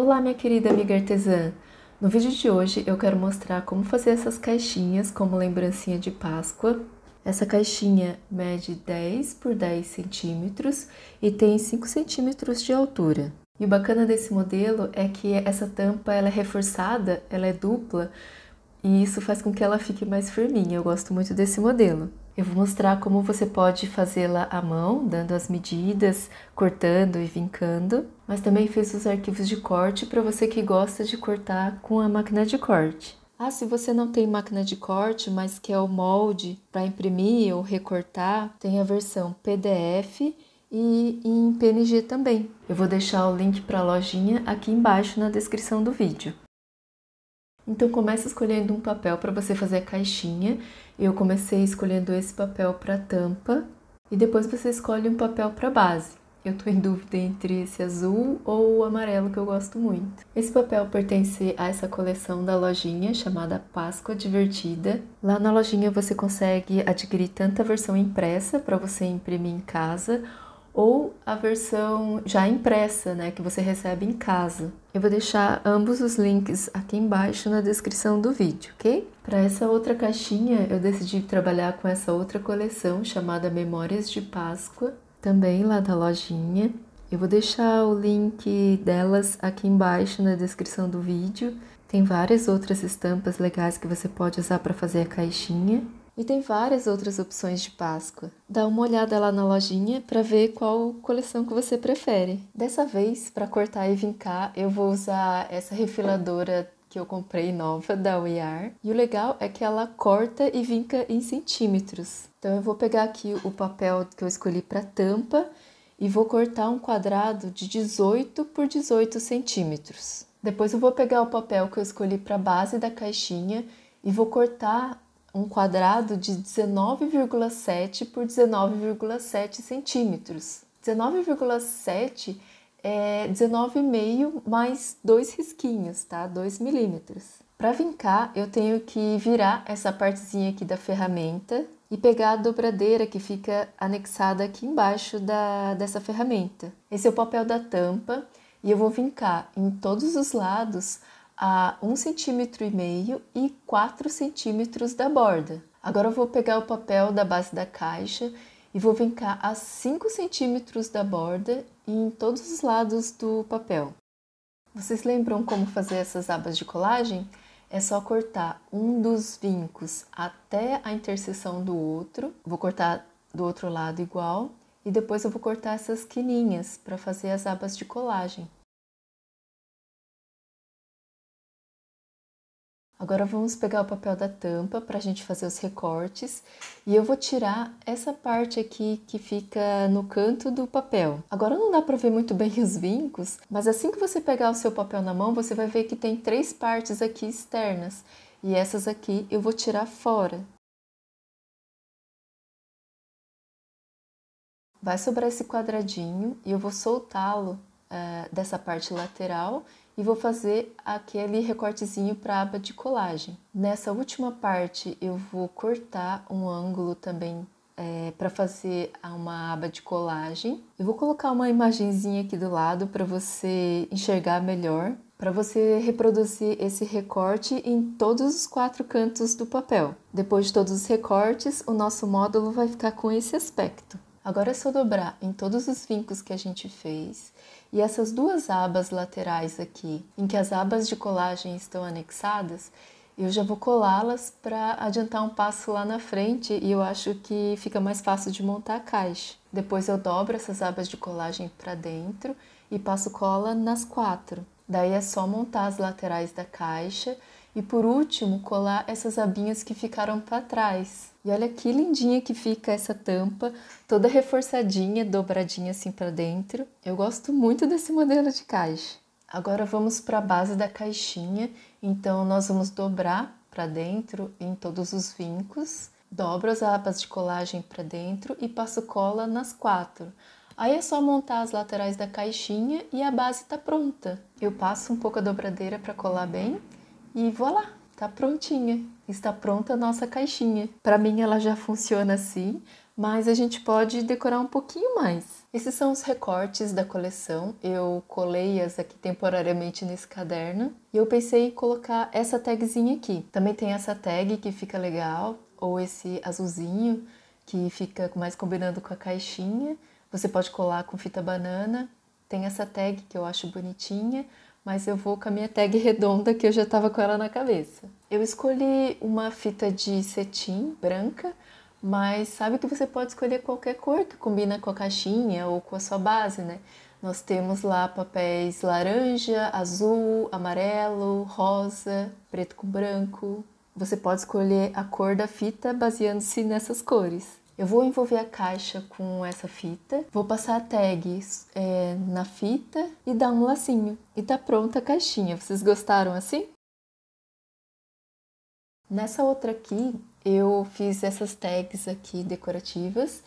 Olá, minha querida amiga artesã! No vídeo de hoje eu quero mostrar como fazer essas caixinhas como lembrancinha de Páscoa. Essa caixinha mede 10 por 10 centímetros e tem 5 centímetros de altura. E o bacana desse modelo é que essa tampa ela é reforçada, ela é dupla, e isso faz com que ela fique mais firminha. Eu gosto muito desse modelo. Eu vou mostrar como você pode fazê-la à mão, dando as medidas, cortando e vincando, mas também fiz os arquivos de corte para você que gosta de cortar com a máquina de corte. Ah, se você não tem máquina de corte, mas quer o molde para imprimir ou recortar, tem a versão PDF e em PNG também. Eu vou deixar o link para a lojinha aqui embaixo na descrição do vídeo. Então começa escolhendo um papel para você fazer a caixinha. Eu comecei escolhendo esse papel para tampa e depois você escolhe um papel para base. Eu estou em dúvida entre esse azul ou o amarelo que eu gosto muito. Esse papel pertence a essa coleção da lojinha chamada Páscoa Divertida. Lá na lojinha você consegue adquirir tanto a versão impressa para você imprimir em casa ou a versão já impressa, né, que você recebe em casa. Eu vou deixar ambos os links aqui embaixo na descrição do vídeo, ok? Para essa outra caixinha, eu decidi trabalhar com essa outra coleção chamada Memórias de Páscoa, também lá da lojinha. Eu vou deixar o link delas aqui embaixo na descrição do vídeo. Tem várias outras estampas legais que você pode usar para fazer a caixinha. E tem várias outras opções de Páscoa. Dá uma olhada lá na lojinha para ver qual coleção que você prefere. Dessa vez, para cortar e vincar, eu vou usar essa refiladora que eu comprei nova da Are. E o legal é que ela corta e vinca em centímetros. Então eu vou pegar aqui o papel que eu escolhi para tampa e vou cortar um quadrado de 18 por 18 centímetros. Depois eu vou pegar o papel que eu escolhi para base da caixinha e vou cortar um quadrado de 19,7 por 19,7 centímetros. 19,7 é 19,5 mais dois risquinhos, tá? 2 milímetros. Para vincar, eu tenho que virar essa partezinha aqui da ferramenta e pegar a dobradeira que fica anexada aqui embaixo da, dessa ferramenta. Esse é o papel da tampa e eu vou vincar em todos os lados a 1,5 cm e 4 cm da borda. Agora eu vou pegar o papel da base da caixa e vou vincar a 5 centímetros da borda em todos os lados do papel. Vocês lembram como fazer essas abas de colagem? É só cortar um dos vincos até a interseção do outro. Vou cortar do outro lado igual e depois eu vou cortar essas quininhas para fazer as abas de colagem. Agora vamos pegar o papel da tampa para a gente fazer os recortes e eu vou tirar essa parte aqui que fica no canto do papel. Agora não dá para ver muito bem os vincos, mas assim que você pegar o seu papel na mão, você vai ver que tem três partes aqui externas e essas aqui eu vou tirar fora. Vai sobrar esse quadradinho e eu vou soltá-lo uh, dessa parte lateral e vou fazer aquele recortezinho para aba de colagem. Nessa última parte eu vou cortar um ângulo também é, eh, para fazer uma aba de colagem. Eu vou colocar uma imagenzinha aqui do lado para você enxergar melhor, para você reproduzir esse recorte em todos os quatro cantos do papel. Depois de todos os recortes, o nosso módulo vai ficar com esse aspecto. Agora é só dobrar em todos os vincos que a gente fez e essas duas abas laterais aqui, em que as abas de colagem estão anexadas, eu já vou colá-las para adiantar um passo lá na frente e eu acho que fica mais fácil de montar a caixa. Depois eu dobro essas abas de colagem para dentro e passo cola nas quatro. Daí é só montar as laterais da caixa e por último colar essas abinhas que ficaram para trás. E olha que lindinha que fica essa tampa, toda reforçadinha, dobradinha assim para dentro. Eu gosto muito desse modelo de caixa. Agora vamos para a base da caixinha. Então nós vamos dobrar para dentro em todos os vincos. Dobro as abas de colagem para dentro e passo cola nas quatro. Aí é só montar as laterais da caixinha e a base está pronta. Eu passo um pouco a dobradeira para colar bem e voilá! Tá prontinha, está pronta a nossa caixinha. Para mim ela já funciona assim, mas a gente pode decorar um pouquinho mais. Esses são os recortes da coleção. Eu colei-as aqui temporariamente nesse caderno e eu pensei em colocar essa tagzinha aqui. Também tem essa tag que fica legal, ou esse azulzinho que fica mais combinando com a caixinha. Você pode colar com fita banana. Tem essa tag que eu acho bonitinha mas eu vou com a minha tag redonda que eu já estava com ela na cabeça. Eu escolhi uma fita de cetim branca, mas sabe que você pode escolher qualquer cor que combina com a caixinha ou com a sua base, né? Nós temos lá papéis laranja, azul, amarelo, rosa, preto com branco. Você pode escolher a cor da fita baseando-se nessas cores. Eu vou envolver a caixa com essa fita, vou passar a é, na fita e dar um lacinho. E tá pronta a caixinha. Vocês gostaram assim? Nessa outra aqui, eu fiz essas tags aqui decorativas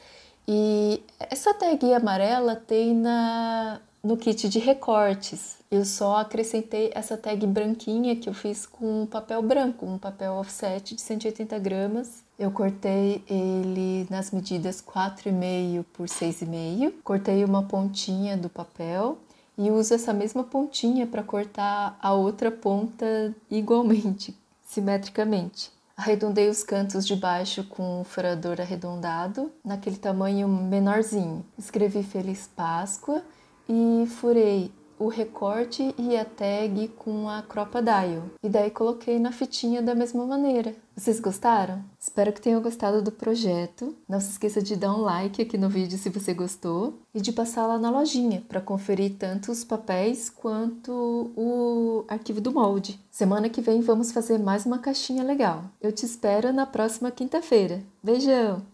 e essa tag amarela tem na, no kit de recortes, eu só acrescentei essa tag branquinha que eu fiz com um papel branco, um papel offset de 180 gramas. Eu cortei ele nas medidas 4,5 por 6,5. Cortei uma pontinha do papel e uso essa mesma pontinha para cortar a outra ponta igualmente, simetricamente. Arredondei os cantos de baixo com o um furador arredondado, naquele tamanho menorzinho. Escrevi Feliz Páscoa e furei o recorte e a tag com a crocodile. E daí coloquei na fitinha da mesma maneira. Vocês gostaram? Espero que tenham gostado do projeto. Não se esqueça de dar um like aqui no vídeo se você gostou e de passar lá na lojinha para conferir tanto os papéis quanto o arquivo do molde. Semana que vem vamos fazer mais uma caixinha legal. Eu te espero na próxima quinta-feira. Beijão!